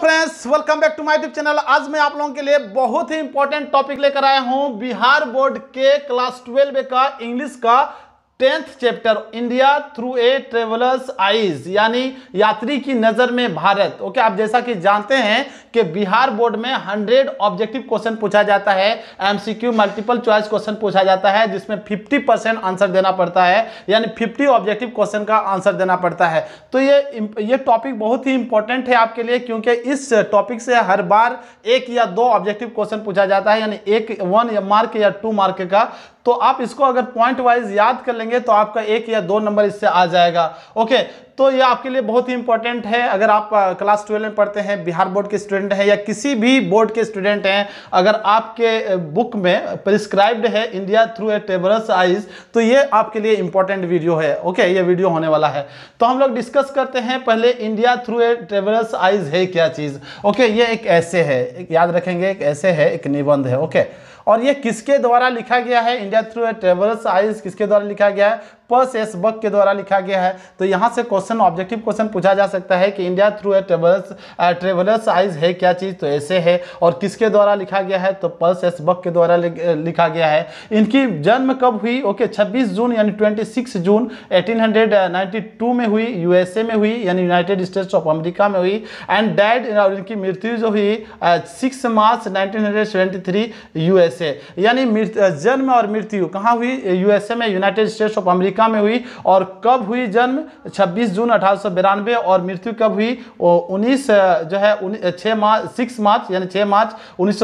Friends welcome back to my YouTube channel आज मैं आप लोगों के लिए बहुत ही इंपॉर्टेंट टॉपिक लेकर आया हूं बिहार बोर्ड के क्लास ट्वेल्व का इंग्लिश का tenth chapter India through a traveller's eyes यानी यात्री की नजर में भारत ओके आप जैसा कि जानते हैं कि बिहार बोर्ड में 100 ऑब्जेक्टिव क्वेश्चन पूछा जाता है एमसीक्यू मल्टीपल चॉइस क्वेश्चन पूछा जाता है जिसमें 50 परसेंट आंसर देना पड़ता है यानी 50 ऑब्जेक्टिव क्वेश्चन का आंसर देना पड़ता है तो ये ये टॉपिक बहुत ही इंपॉर्टेंट है आपके लिए क्योंकि इस टॉपिक से हर बार एक या दो ऑब्जेक्टिव क्वेश्चन पूछा जाता है यानी एक वन या मार्क या टू मार्क का तो आप इसको अगर पॉइंट वाइज याद कर लेंगे तो आपका एक या दो नंबर इससे आ जाएगा ओके तो ये आपके लिए बहुत ही इंपॉर्टेंट है अगर आप क्लास ट्वेल्व में पढ़ते हैं बिहार बोर्ड के स्टूडेंट हैं या किसी भी बोर्ड के स्टूडेंट हैं अगर आपके बुक में प्रिस्क्राइब्ड है India through a traveller's eyes तो ये आपके लिए इंपॉर्टेंट वीडियो है ओके ये वीडियो होने वाला है तो हम लोग डिस्कस करते हैं पहले India through a traveller's eyes है क्या चीज़ ओके ये एक ऐसे है एक याद रखेंगे एक ऐसे है एक निबंध है ओके और ये किसके द्वारा लिखा गया है India through a travels eyes किसके द्वारा लिखा गया है पस एस बक के द्वारा लिखा गया है तो यहाँ से क्वेश्चन ऑब्जेक्टिव क्वेश्चन पूछा जा सकता है कि India through a travels traveller's eyes है क्या चीज़ तो ऐसे है और किसके द्वारा लिखा गया है तो पस एस बक के द्वारा लिखा गया है इनकी जन्म कब हुई ओके छब्बीस जून यानी ट्वेंटी जून 1892 में हुई यूएसए में हुई यानी यूनाइटेड स्टेट्स ऑफ अमेरिका में हुई एंड डैड और इनकी मृत्यु जो हुई सिक्स मार्च एस ए यानी जन्म और मृत्यु कहाँ हुई यूएसए में United States of America America में हुई और कब हुई जन्म 26 जून अठारह और मृत्यु कब हुई 19 जो है छः मार्च सिक्स मार्च यानी 6 मार्च उन्नीस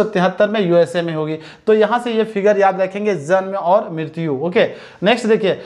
में यूएसए में होगी तो यहाँ से ये फिगर याद रखेंगे जन्म और मृत्यु ओके नेक्स्ट देखिए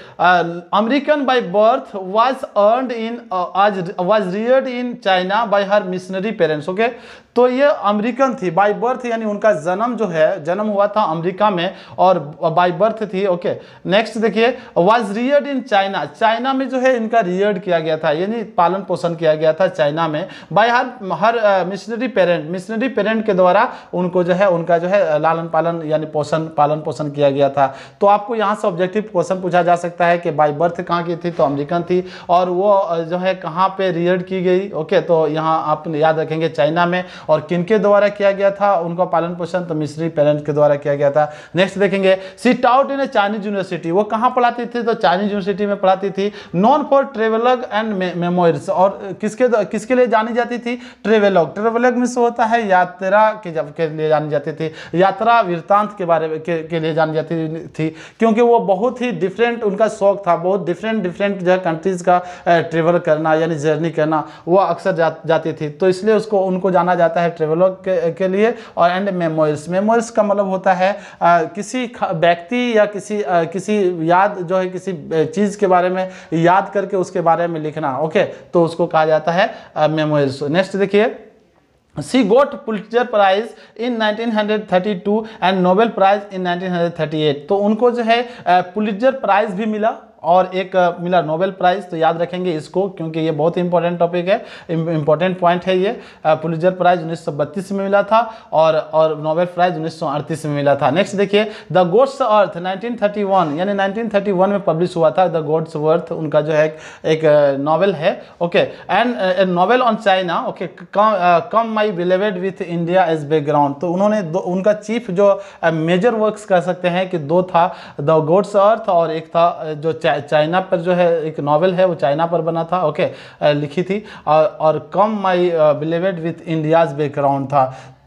American by birth was earned in as was reared in China by her missionary parents okay तो ये अमेरिकन थी बाय बर्थ यानी उनका जन्म जो है जन्म हुआ था अमेरिका में और बाय बर्थ थी ओके नेक्स्ट देखिए was rear reared in China China में जो है इनका रियर्ड किया गया था यानी पालन पोषण किया गया था चाइना में by her her missionary parent missionary parent के द्वारा उनको जो है उनका जो है uh, लालन पालन यानी पोषण पालन पोषण किया गया था तो आपको यहाँ से ऑब्जेक्टिव क्वेश्चन पूछा जा सकता है कि बाई बर्थ कहाँ की थी तो अमरीकन थी और वो uh, जो है कहाँ पर रियर्ड की गई ओके तो यहाँ आप याद रखेंगे चाइना में और किन के द्वारा किया गया था उनका पालन पोषण तो मिश्री पेरेंट के द्वारा किया गया था नेक्स्ट देखेंगे she taught in a Chinese university वो कहाँ पढ़ाती थी तो चाइनीज साइंस यूनिवर्सिटी में पढ़ाती थी known for travelogue and memoirs और किसके किसके लिए जानी जाती थी ट्रेवलॉग ट्रेवलग में से होता है यात्रा के जब के लिए जानी जाती थी यात्रा वृत्तांत के बारे में के, के लिए जानी जाती थी क्योंकि वो बहुत ही डिफरेंट उनका शौक था बहुत डिफरेंट डिफरेंट जो कंट्रीज़ का ट्रेवल करना यानी जर्नी करना वो अक्सर जा, जाती थी तो इसलिए उसको उनको जाना जाता है ट्रेवलॉग के, के लिए और एंड मेमोइल्स मेमोइल्स का मतलब होता है आ, किसी व्यक्ति या किसी आ, किसी याद जो है किसी चीज़ के बारे में याद करके उसके बारे में लिखना ओके तो उसको कहा जाता है मेमोरीज नेक्स्ट देखिए hundred thirty two and Nobel 1932 in nineteen hundred thirty 1938. तो उनको जो है पुलिटर प्राइज भी मिला और एक मिला नोबेल प्राइज़ तो याद रखेंगे इसको क्योंकि ये बहुत इंपॉर्टेंट टॉपिक है इंपॉर्टेंट पॉइंट है ये पुलिजर प्राइज उन्नीस में मिला था और और नोबेल प्राइज उन्नीस में मिला था नेक्स्ट देखिए द गोड्स अर्थ 1931 यानी 1931 में पब्लिश हुआ था द गोड्स वर्थ उनका जो है एक नॉवल है okay and a novel on China okay come my beloved with India as background तो उन्होंने दो उनका चीफ जो मेजर वर्क्स कह सकते हैं कि दो था द गोड्स अर्थ और एक था जो चाइना चाइना पर जो है एक नावल है वो चाइना पर बना था ओके लिखी थी और, और come my beloved with India's background था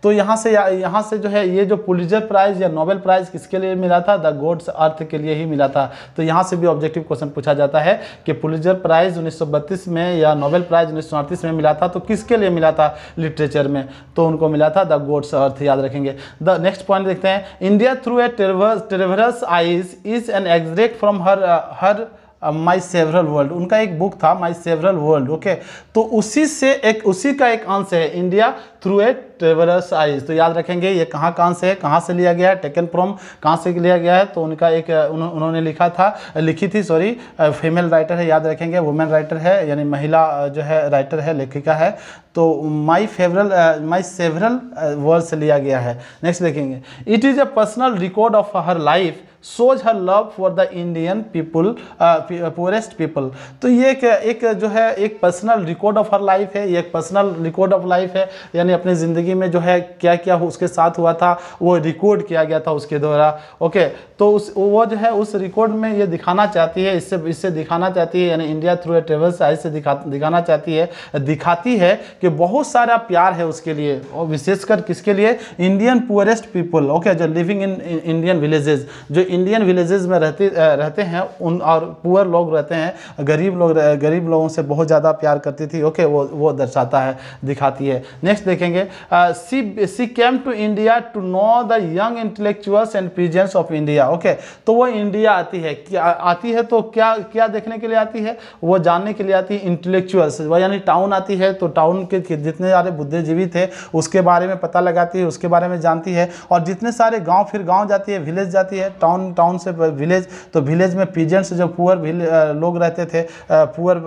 तो यहाँ से यहाँ से जो है ये जो पुलिजर प्राइज या नोबेल प्राइज किसके लिए मिला था द गोड्स अर्थ के लिए ही मिला था तो यहाँ से भी ऑब्जेक्टिव क्वेश्चन पूछा जाता है कि पुलिजर प्राइज उन्नीस में या नोबेल प्राइज उन्नीस में मिला था तो किसके लिए मिला था लिटरेचर में तो उनको मिला था द गोड्स अर्थ याद रखेंगे द नेक्स्ट पॉइंट देखते हैं India through a traveller's eyes is an extract from her her my several world उनका एक बुक था माई सेवरल वर्ल्ड ओके तो उसी से एक उसी का एक अंश है India through a traveller's eyes तो याद रखेंगे ये कहाँ कहाँ से है कहाँ से लिया गया है टेकन फ्रॉम कहाँ से लिया गया है तो उनका एक उन्होंने लिखा था लिखी थी सॉरी फीमेल राइटर है याद रखेंगे वुमेन राइटर है यानी महिला जो है राइटर है लेखिका है तो माई फेवरल माई सेवरल वर्ड्स से लिया गया है नेक्स्ट देखेंगे it is a personal record of her life shows her love for the Indian people poorest people तो ये एक, एक जो है एक personal record of her life है ये एक पर्सनल रिकॉर्ड ऑफ लाइफ है यानी अपने ज़िंदगी में जो है क्या क्या उसके साथ हुआ था वो रिकॉर्ड किया गया था उसके द्वारा ओके तो उस वो जो है उस रिकॉर्ड में ये दिखाना चाहती है इससे इससे दिखाना चाहती है यानी India through a travels eye से दिखा दिखाना चाहती है दिखाती है कि बहुत सारा प्यार है उसके लिए और विशेषकर किसके लिए इंडियन पुअरेस्ट पीपल ओके जो लिविंग इन इंडियन विलेजेस जो इंडियन विलेजेस में रहते रहते हैं उन और पुअर लोग रहते हैं गरीब लोग गरीब लोगों से बहुत ज़्यादा प्यार करती थी ओके वो वो दर्शाता है दिखाती है नेक्स्ट देखेंगे she she came to India to know the young intellectuals and peasants of India okay तो वो इंडिया आती है क्या आती है तो क्या क्या देखने के लिए आती है वो जानने के लिए आती है इंटेलेक्चुअल्स वह यानी टाउन आती है तो टाउन के जितने सारे बुद्धिजीवी थे उसके बारे में पता लगाती है उसके बारे में जानती है और जितने सारे गाँव फिर गाँव जाती है विलेज जाती है टाउन टाउन से विलेज तो विलेज में पीजेंट्स जो पुअर लोग रहते थे पुअर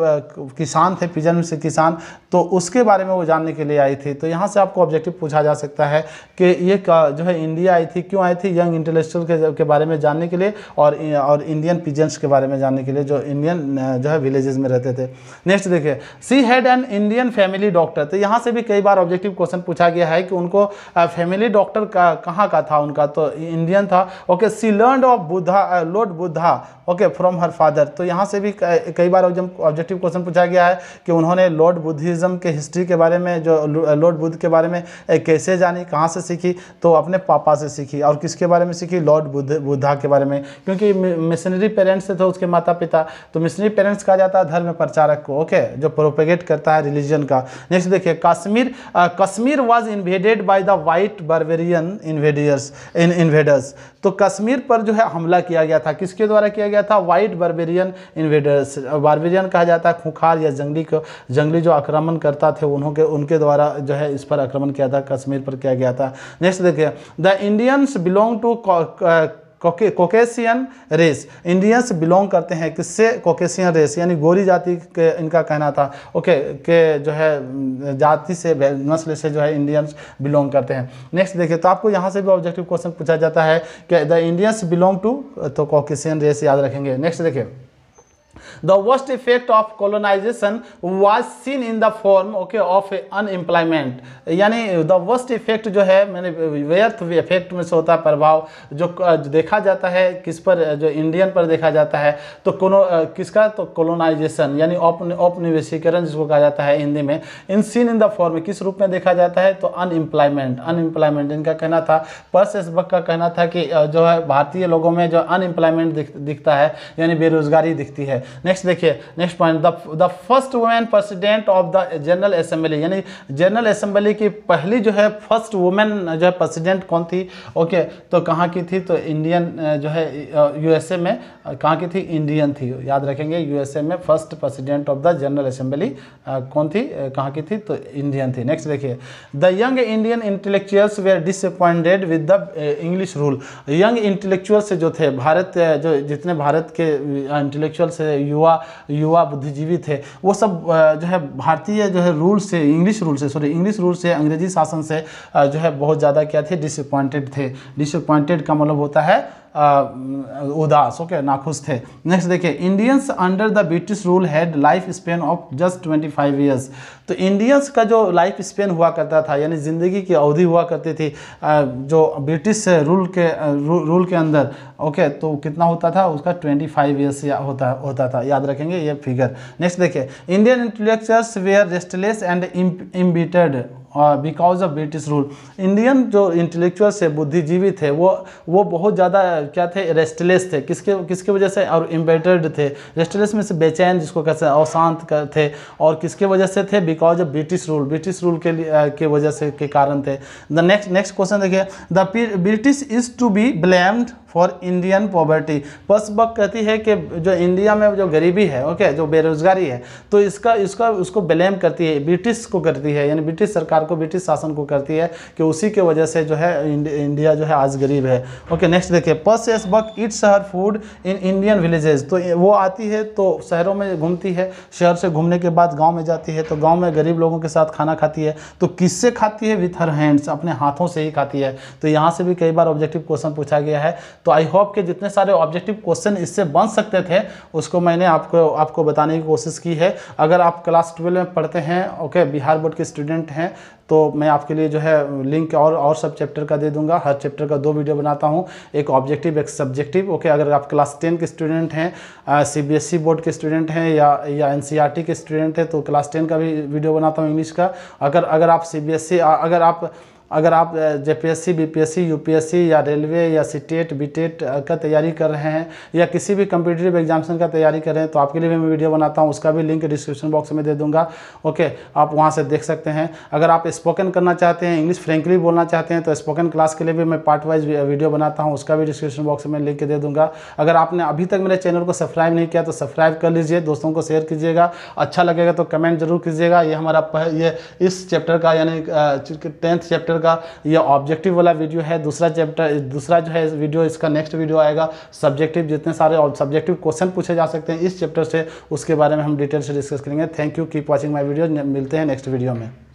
किसान थे पीजेंट से किसान तो उसके बारे में वो जानने के लिए आई थी तो यहाँ यहाँ से आपको ऑब्जेक्टिव पूछा जा सकता है कि ये जो है इंडिया आई थी क्यों आई थी यंग इंटेलेक्चुअल के, के बारे में जानने के लिए और और इंडियन पिजेंट्स के बारे में जानने के लिए जो इंडियन जो है विलेजेस में रहते थे नेक्स्ट देखिए she had an Indian family doctor तो यहाँ से भी कई बार ऑब्जेक्टिव क्वेश्चन पूछा गया है कि उनको फैमिली डॉक्टर का कहाँ का था उनका तो इंडियन था okay she learn of Buddha lord Buddha okay from her father तो यहाँ से भी कई बार ऑब्जेक्टिव क्वेश्चन पूछा गया है कि उन्होंने लॉर्ड बुद्धिज़्म के हिस्ट्री के बारे में जो लॉर्ड बुद्ध के बारे में कैसे जानी कहाँ से सीखी तो अपने पापा से सीखी और किसके बारे में सीखी लॉर्ड बुद्ध बुद्धा के बारे में क्योंकि मिशनरी पेरेंट्स थे तो उसके माता पिता तो मिशनरी पेरेंट्स कहा जाता है धर्म प्रचारक को ओके जो प्रोपेगेट करता है रिलीजन का नेक्स्ट देखिए Kashmir Kashmir was invaded by the white barbarian invaders in invaders तो कश्मीर पर जो है हमला किया गया था किसके द्वारा किया गया था वाइट बर्बेरियन इन्वेडर्स बार्बेरियन कहा जाता है खुखार या जंगली को जंगली जो आक्रमण करता थे उन्होंने उनके द्वारा जो है इस पर आक्रमण किया था कश्मीर पर किया गया था नेक्स्ट देखिए the Indians belong to Caucasian race Indians belong करते हैं किससे कोकेशियन रेस यानी गोरी जाति के इनका कहना था ओके के जो है जाति से नस्ल से जो है इंडियंस बिलोंग करते हैं नेक्स्ट देखिए तो आपको यहाँ से भी ऑब्जेक्टिव क्वेश्चन पूछा जाता है कि द इंडियंस बिलोंग टू तो कोकेशियन रेस याद रखेंगे नेक्स्ट देखिए The worst effect of colonization was seen in the form okay of unemployment यानी the worst effect जो है मैंने व्यर्थ effect में से होता है प्रभाव जो देखा जाता है किस पर जो इंडियन पर देखा जाता है तो कोनो किसका तो कॉलोनाइजेशन यानी औपनिवेशीकरण जिसको कहा जाता है हिंदी में in seen in the form किस रूप में देखा जाता है तो अनएम्प्लॉयमेंट अनएम्प्लॉयमेंट इनका कहना था पर्स बक का कहना था कि जो है भारतीय लोगों में जो अनएम्प्लॉयमेंट दिख, दिखता है यानी बेरोजगारी दिखती है नेक्स्ट देखिए next point the first women president of the general assembly यानी जनरल असेंबली की पहली जो है फर्स्ट वुमेन जो है प्रेसिडेंट कौन थी ओके तो कहाँ की थी तो इंडियन जो है यूएसए में कहाँ की थी इंडियन थी याद रखेंगे यूएसए में first president of the general assembly कौन थी कहाँ की थी तो इंडियन थी नेक्स्ट देखिए the young Indian intellectuals were disappointed with the English rule young intellectuals जो थे भारत जो जितने भारत के इंटेलेक्चुअल्स युवा युवा बुद्धिजीवी थे वो सब जो है भारतीय जो है रूल से इंग्लिश रूल से सॉरी इंग्लिश रूल से अंग्रेजी शासन से जो है बहुत ज़्यादा क्या थे डिसअपॉइंटेड थे डिसअपॉइंटेड का मतलब होता है उदास ओके नाखुश थे नेक्स्ट देखिए Indians under the British rule had life span of just 25 years तो इंडियंस का जो लाइफ स्पेन हुआ करता था यानी ज़िंदगी की अवधि हुआ करती थी जो ब्रिटिश रूल के रू, रूल के अंदर ओके तो कितना होता था उसका 25 ईयर्स होता होता था याद रखेंगे ये फिगर नेक्स्ट देखिए Indian intellectuals were restless and embittered because of British rule Indian जो इंटेलेक्चुअल्स थे बुद्धिजीवी थे वो वो बहुत ज़्यादा क्या थे रेस्टलेस थे किसके किसके वजह से और इम्बेटेड थे रेस्टलेस में से बेचैन जिसको कहते हैं अशांत थे और किसके वजह से थे because of British rule British rule के लिए के वजह से के कारण थे द नेक्स्ट नेक्स्ट क्वेश्चन देखिए the British is to be blamed for Indian poverty बस बक कहती है कि जो इंडिया में जो गरीबी है ओके okay, जो बेरोजगारी है तो इसका इसका उसको ब्लेम करती है ब्रिटिश को करती है यानी ब्रिटिश सरकार को ब्रिटिश शासन को करती है कि उसी के वजह से जो है इंडिया जो है आज गरीब है ओके नेक्स्ट देखिए पस S Buck it's her food in Indian villages तो वो आती है तो शहरों में घूमती है शहर से घूमने के बाद गाँव में जाती है तो गाँव में गरीब लोगों के साथ खाना खाती है तो किससे खाती है विथ हर हैंड्स अपने हाथों से ही खाती है तो यहाँ से भी कई बार ऑब्जेक्टिव क्वेश्चन पूछा गया है तो आई होप के जितने सारे ऑब्जेक्टिव क्वेश्चन इससे बन सकते थे उसको मैंने आपको आपको बताने की कोशिश की है अगर आप क्लास ट्वेल्व में पढ़ते हैं ओके बिहार बोर्ड के स्टूडेंट हैं तो मैं आपके लिए जो है लिंक और और सब चैप्टर का दे दूंगा हर चैप्टर का दो वीडियो बनाता हूँ एक ऑब्जेक्टिव एक सब्जेक्टिव ओके अगर आप क्लास टेन के स्टूडेंट हैं सीबीएसई बोर्ड e के स्टूडेंट हैं या या एनसीईआरटी e के स्टूडेंट हैं तो क्लास टेन का भी वीडियो बनाता हूँ इंग्लिश का अगर अगर आप सी e, अगर आप अगर आप जे बीपीएससी, यूपीएससी या रेलवे या सीटेट बीटेट का तैयारी कर रहे हैं या किसी भी कंपिटेटिव एग्जामेशन का तैयारी कर रहे हैं तो आपके लिए भी मैं वीडियो बनाता हूँ उसका भी लिंक डिस्क्रिप्शन बॉक्स में दे दूंगा ओके आप वहाँ से देख सकते हैं अगर आप स्पोकन करना चाहते हैं इंग्लिश फ्रेंकली बोलना चाहते हैं तो स्पोकन क्लास के लिए भी मैं पार्ट वाइज वीडियो बनाता हूँ उसका भी डिस्क्रिप्शन बॉक्स में लिंक दे दूँगा अगर आपने अभी तक मेरे चैनल को सब्सक्राइब नहीं किया तो सब्सक्राइब कर लीजिए दोस्तों को शेयर कीजिएगा अच्छा लगेगा तो कमेंट जरूर कीजिएगा ये हमारा ये इस चैप्टर का यानी टेंथ चैप्टर का ये ऑब्जेक्टिव वाला वीडियो है दूसरा चैप्टर दूसरा जो है वीडियो इसका नेक्स्ट वीडियो आएगा सब्जेक्टिव जितने सारे सब्जेक्टिव क्वेश्चन पूछे जा सकते हैं इस चैप्टर से उसके बारे में हम डिटेल से डिस्कस करेंगे thank you keep watching my video मिलते हैं नेक्स्ट वीडियो में